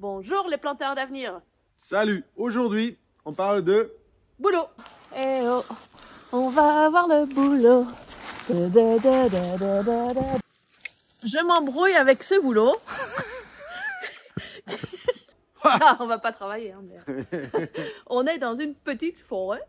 Bonjour les planteurs d'avenir. Salut, aujourd'hui on parle de... Boulot. Eh oh, on va avoir le boulot. Je m'embrouille avec ce boulot. Ah, on va pas travailler. Hein, on est dans une petite forêt.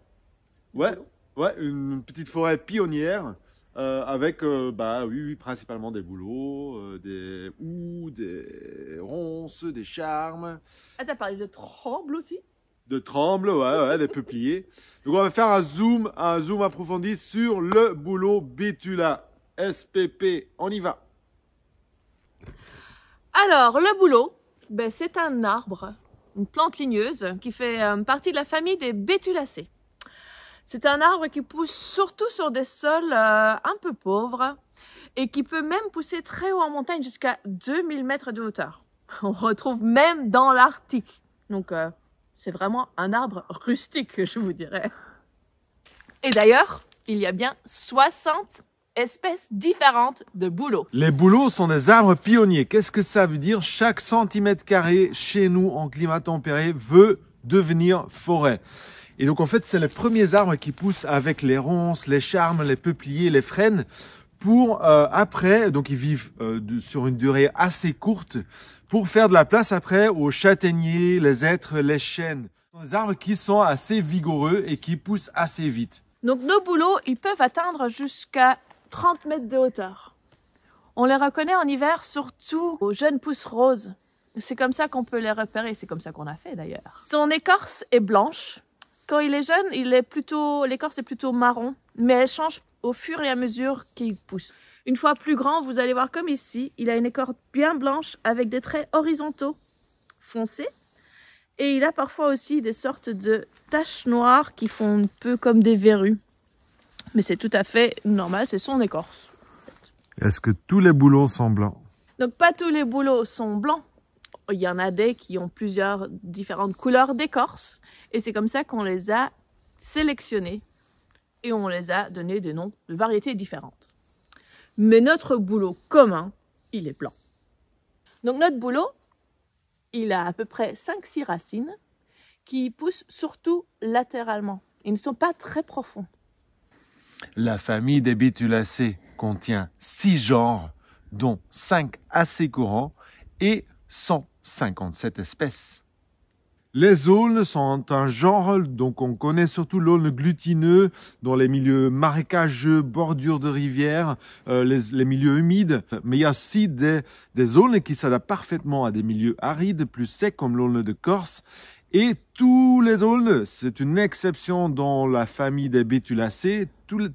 Ouais, ouais, une petite forêt pionnière. Euh, avec, euh, bah oui, principalement des bouleaux, des ou des ronces, des charmes. Ah, t'as parlé de tremble aussi De tremble, ouais, des peupliers. Donc on va faire un zoom, un zoom approfondi sur le boulot Betula. SPP, on y va. Alors, le boulot, ben, c'est un arbre, une plante ligneuse qui fait euh, partie de la famille des Betulacées. C'est un arbre qui pousse surtout sur des sols euh, un peu pauvres et qui peut même pousser très haut en montagne jusqu'à 2000 mètres de hauteur. On retrouve même dans l'Arctique. Donc euh, c'est vraiment un arbre rustique, je vous dirais. Et d'ailleurs, il y a bien 60 espèces différentes de bouleaux. Les bouleaux sont des arbres pionniers. Qu'est-ce que ça veut dire Chaque centimètre carré chez nous en climat tempéré veut devenir forêt. Et donc en fait, c'est les premiers arbres qui poussent avec les ronces, les charmes, les peupliers, les frênes, pour euh, après, donc ils vivent euh, sur une durée assez courte, pour faire de la place après aux châtaigniers, les êtres, les chênes. Des arbres qui sont assez vigoureux et qui poussent assez vite. Donc nos bouleaux, ils peuvent atteindre jusqu'à 30 mètres de hauteur. On les reconnaît en hiver surtout aux jeunes pousses roses. C'est comme ça qu'on peut les repérer, c'est comme ça qu'on a fait d'ailleurs. Son écorce est blanche, quand il est jeune, il est plutôt, l'écorce est plutôt marron, mais elle change au fur et à mesure qu'il pousse. Une fois plus grand, vous allez voir comme ici, il a une écorce bien blanche avec des traits horizontaux foncés. Et il a parfois aussi des sortes de taches noires qui font un peu comme des verrues. Mais c'est tout à fait normal, c'est son écorce. Est-ce que tous les boulots sont blancs Donc pas tous les boulots sont blancs, il y en a des qui ont plusieurs différentes couleurs d'écorce et c'est comme ça qu'on les a sélectionnés et on les a donné des noms de variétés différentes. Mais notre boulot commun, il est blanc. Donc notre boulot, il a à peu près 5-6 racines qui poussent surtout latéralement. Ils ne sont pas très profonds. La famille des bitulacées contient 6 genres, dont 5 assez courants et 100 57 espèces. Les aulnes sont un genre, dont on connaît surtout l'aulne glutineux dans les milieux marécageux, bordures de rivières, euh, les, milieux humides. Mais il y a aussi des, des aulnes qui s'adaptent parfaitement à des milieux arides, plus secs comme l'aulne de Corse et tous les aulnes, c'est une exception dans la famille des bétulacées, tous les,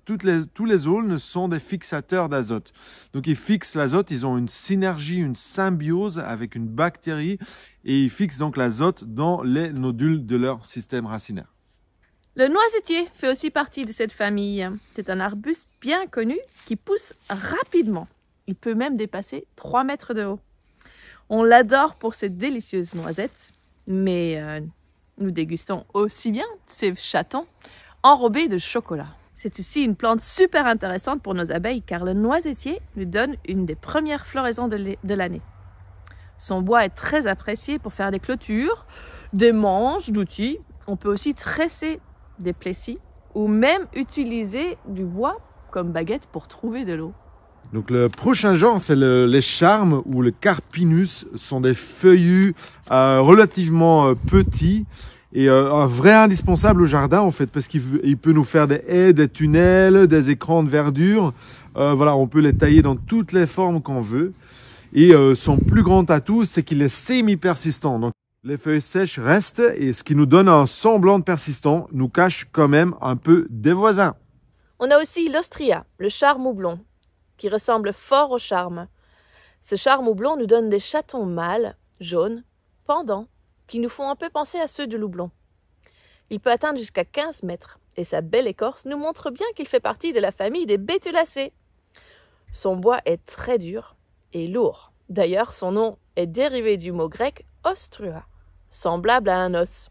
tous les aulnes sont des fixateurs d'azote. Donc ils fixent l'azote, ils ont une synergie, une symbiose avec une bactérie et ils fixent donc l'azote dans les nodules de leur système racinaire. Le noisetier fait aussi partie de cette famille. C'est un arbuste bien connu qui pousse rapidement. Il peut même dépasser 3 mètres de haut. On l'adore pour ses délicieuses noisettes mais euh, nous dégustons aussi bien ces chatons enrobés de chocolat. C'est aussi une plante super intéressante pour nos abeilles car le noisetier lui donne une des premières floraisons de l'année. Son bois est très apprécié pour faire des clôtures, des manches d'outils. On peut aussi tresser des plessis ou même utiliser du bois comme baguette pour trouver de l'eau. Donc le prochain genre, c'est les charmes ou le carpinus sont des feuillus euh, relativement euh, petits et euh, un vrai indispensable au jardin en fait parce qu'il peut nous faire des haies, des tunnels, des écrans de verdure. voilà, on peut les tailler dans toutes les formes qu'on veut. Et son plus grand atout, c'est qu'il est semi-persistant. Donc les feuilles sèches restent et ce qui nous donne un semblant de persistant nous cache quand même un peu des voisins. On a aussi l'ostria, le charme oublon qui ressemble fort au charme. Ce charme houblon nous donne des chatons mâles, jaunes, pendants, qui nous font un peu penser à ceux du loublon. Il peut atteindre jusqu'à 15 mètres, et sa belle écorce nous montre bien qu'il fait partie de la famille des bétulacées. Son bois est très dur et lourd. D'ailleurs, son nom est dérivé du mot grec ostrua, semblable à un os,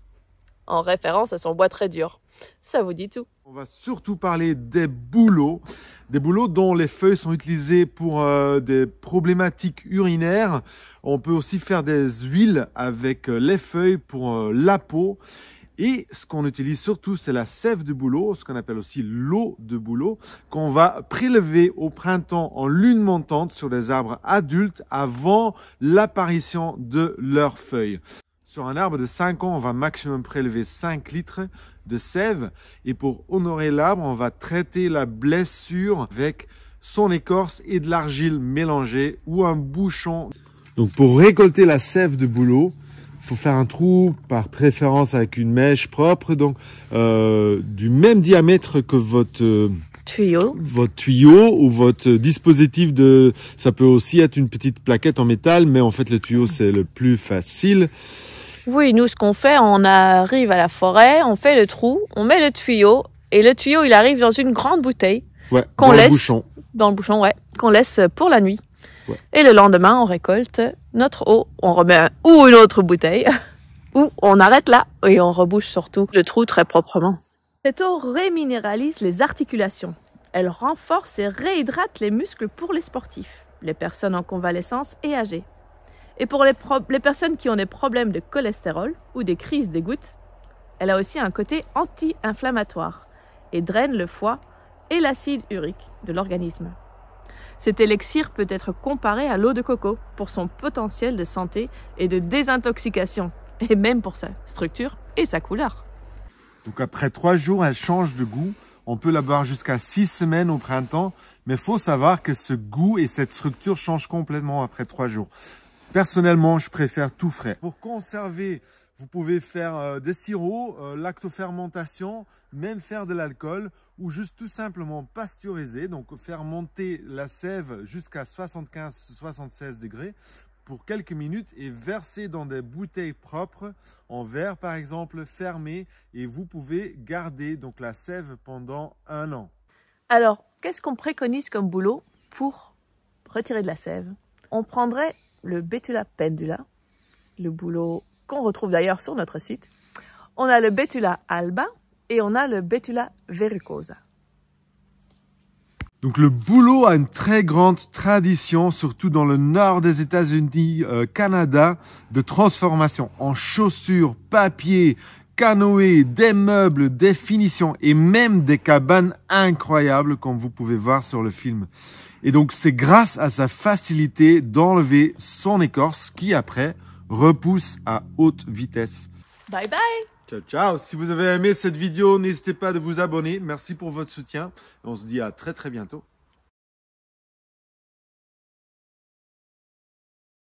en référence à son bois très dur ça vous dit tout. On va surtout parler des bouleaux, des bouleaux dont les feuilles sont utilisées pour euh, des problématiques urinaires. On peut aussi faire des huiles avec euh, les feuilles pour euh, la peau. Et ce qu'on utilise surtout, c'est la sève de bouleau, ce qu'on appelle aussi l'eau de bouleau, qu'on va prélever au printemps en lune montante sur les arbres adultes avant l'apparition de leurs feuilles. Sur un arbre de 5 ans, on va maximum prélever 5 litres de sève. Et pour honorer l'arbre, on va traiter la blessure avec son écorce et de l'argile mélangée ou un bouchon. Donc pour récolter la sève de bouleau, faut faire un trou par préférence avec une mèche propre, donc euh, du même diamètre que votre euh, tuyau, votre tuyau ou votre dispositif de. Ça peut aussi être une petite plaquette en métal, mais en fait le tuyau c'est le plus facile. Oui, nous, ce qu'on fait, on arrive à la forêt, on fait le trou, on met le tuyau, et le tuyau, il arrive dans une grande bouteille ouais, qu'on laisse dans le bouchon, ouais, qu'on laisse pour la nuit. Et le lendemain, on récolte notre eau, on remet ou une autre bouteille, ou on arrête là et on rebouche surtout le trou très proprement. Cette eau réminéralise les articulations. Elle renforce et réhydrate les muscles pour les sportifs, les personnes en convalescence et âgées. Et pour les, les, personnes qui ont des problèmes de cholestérol ou des crises des gouttes, elle a aussi un côté anti-inflammatoire et draine le foie et l'acide urique de l'organisme. Cet élixir peut être comparé à l'eau de coco pour son potentiel de santé et de désintoxication, et même pour sa structure et sa couleur. Donc après trois jours, elle change de goût. On peut la boire jusqu'à six semaines au printemps, mais faut savoir que ce goût et cette structure changent complètement après trois jours. Personnellement, je préfère tout frais. Pour conserver, vous pouvez faire euh, des sirops, euh, lactofermentation, même faire de l'alcool ou juste tout simplement pasteuriser, donc faire monter la sève jusqu'à 75-76 degrés pour quelques minutes et verser dans des bouteilles propres, en verre par exemple, fermées, et vous pouvez garder donc la sève pendant un an. Alors, qu'est-ce qu'on préconise comme boulot pour retirer de la sève on prendrait le Betula pendula, le bouleau qu'on retrouve d'ailleurs sur notre site. On a le Betula alba et on a le Betula verrucosa. Donc le bouleau a une très grande tradition, surtout dans le nord des États-Unis, euh, Canada, de transformation en chaussures, papier, canoë, des meubles, des finitions et même des cabanes incroyables comme vous pouvez voir sur le film. Et donc c'est grâce à sa facilité d'enlever son écorce qui après repousse à haute vitesse. Bye bye Ciao ciao Si vous avez aimé cette vidéo, n'hésitez pas à vous abonner. Merci pour votre soutien. On se dit à très très bientôt.